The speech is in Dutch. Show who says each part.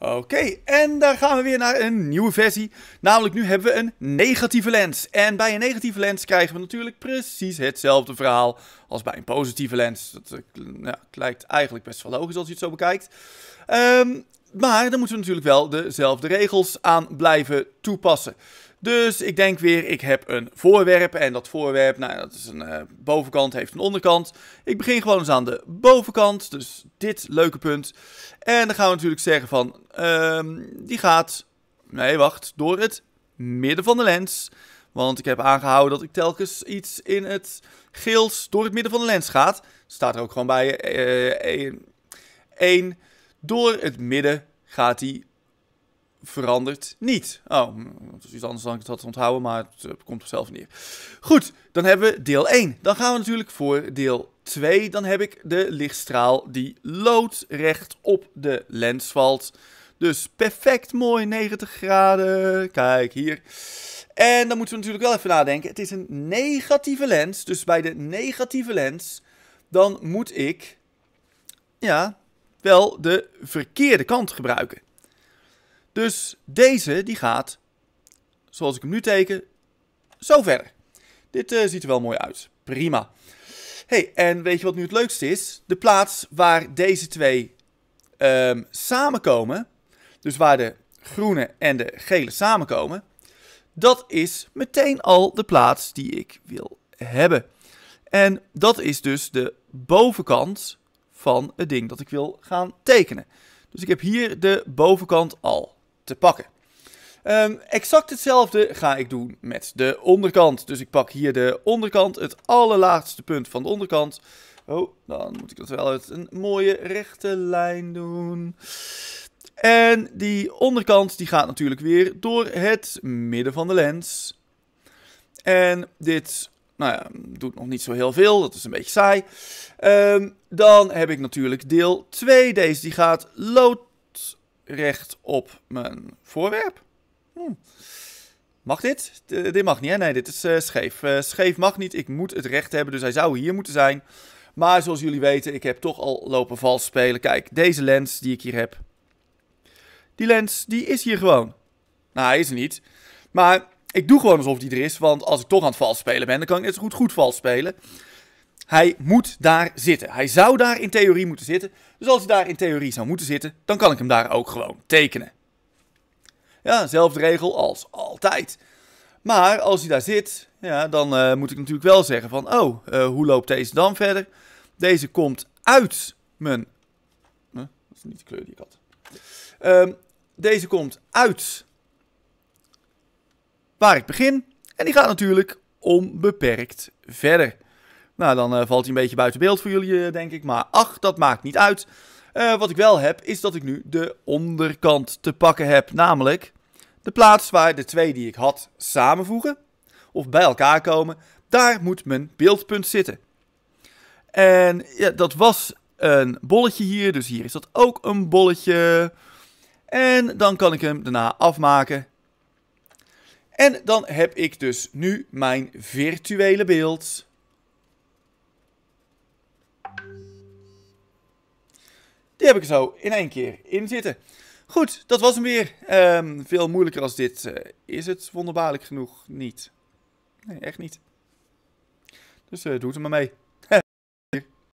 Speaker 1: Oké, en daar gaan we weer naar een nieuwe versie. Namelijk nu hebben we een negatieve lens. En bij een negatieve lens krijgen we natuurlijk precies hetzelfde verhaal als bij een positieve lens. Dat eh, nou, lijkt eigenlijk best wel logisch als je het zo bekijkt. Ehm, maar dan moeten we natuurlijk wel dezelfde regels aan blijven toepassen. Dus ik denk weer, ik heb een voorwerp en dat voorwerp, nou dat is een eh, bovenkant, heeft een onderkant. Ik begin gewoon eens aan de bovenkant, dus dit leuke punt. En dan gaan we natuurlijk zeggen van, ehm, die gaat, nee wacht, door het midden van de lens. Want ik heb aangehouden dat ik telkens iets in het geels door het midden van de lens gaat. Staat er ook gewoon bij, 1 eh, eh, door het midden gaat hij verandert niet. Oh, dat is iets anders dan ik het had onthouden, maar het eh, komt er zelf neer. Goed, dan hebben we deel 1. Dan gaan we natuurlijk voor deel 2. Dan heb ik de lichtstraal die loodrecht op de lens valt. Dus perfect mooi, 90 graden. Kijk hier. En dan moeten we natuurlijk wel even nadenken. Het is een negatieve lens. Dus bij de negatieve lens, dan moet ik... Ja, wel de verkeerde kant gebruiken. Dus deze die gaat, zoals ik hem nu teken, zo verder. Dit eh, ziet er wel mooi uit. Prima. hey, en weet je wat nu het leukste is? De plaats waar deze twee ehm, samenkomen, dus waar de groene en de gele samenkomen, dat is meteen al de plaats die ik wil hebben. En dat is dus de bovenkant van het ding dat ik wil gaan tekenen. Dus ik heb hier de bovenkant al te pakken. Ehm, exact hetzelfde ga ik doen met de onderkant. Dus ik pak hier de onderkant, het allerlaatste punt van de onderkant. Oh, dan moet ik dat wel uit een mooie rechte lijn doen. En die onderkant die gaat natuurlijk weer door het midden van de lens. En dit nou ja, doet nog niet zo heel veel. Dat is een beetje saai. Ehm, dan heb ik natuurlijk deel 2. Deze die gaat lood recht op mijn voorwerp. Hm. Mag dit? Eh, dit mag niet, hè? Nee, dit is eh, scheef. Eh, scheef mag niet. Ik moet het recht hebben, dus hij zou hier moeten zijn. Maar zoals jullie weten, ik heb toch al lopen vals spelen. Kijk, deze lens die ik hier heb. Die lens, die is hier gewoon. Nou, hij is er niet. Maar ik doe gewoon alsof die er is, want als ik toch aan het vals spelen ben, dan kan ik net zo goed goed vals spelen. Hij moet daar zitten. Hij zou daar in theorie moeten zitten. Dus als hij daar in theorie zou moeten zitten, dan kan ik hem daar ook gewoon tekenen. Ja, zelfde regel als altijd. Maar als hij daar zit, ja, dan eh, moet ik natuurlijk wel zeggen van... Oh, eh, hoe loopt deze dan verder? Deze komt uit mijn... Dat is niet de kleur die ik had. Ehm, deze komt uit waar ik begin. En die gaat natuurlijk onbeperkt verder. Nou, dan eh, valt hij een beetje buiten beeld voor jullie, eh, denk ik. Maar ach, dat maakt niet uit. Eh, wat ik wel heb, is dat ik nu de onderkant te pakken heb. Namelijk de plaats waar de twee die ik had samenvoegen. Of bij elkaar komen. Daar moet mijn beeldpunt zitten. En ja, dat was een bolletje hier. Dus hier is dat ook een bolletje. En dan kan ik hem daarna afmaken. En dan heb ik dus nu mijn virtuele beeld. heb ik zo in één keer in zitten. Goed, dat was hem weer. Ehm, veel moeilijker als dit uh, is het wonderbaarlijk genoeg niet. Nee, echt niet. Dus eh, doe het er maar mee.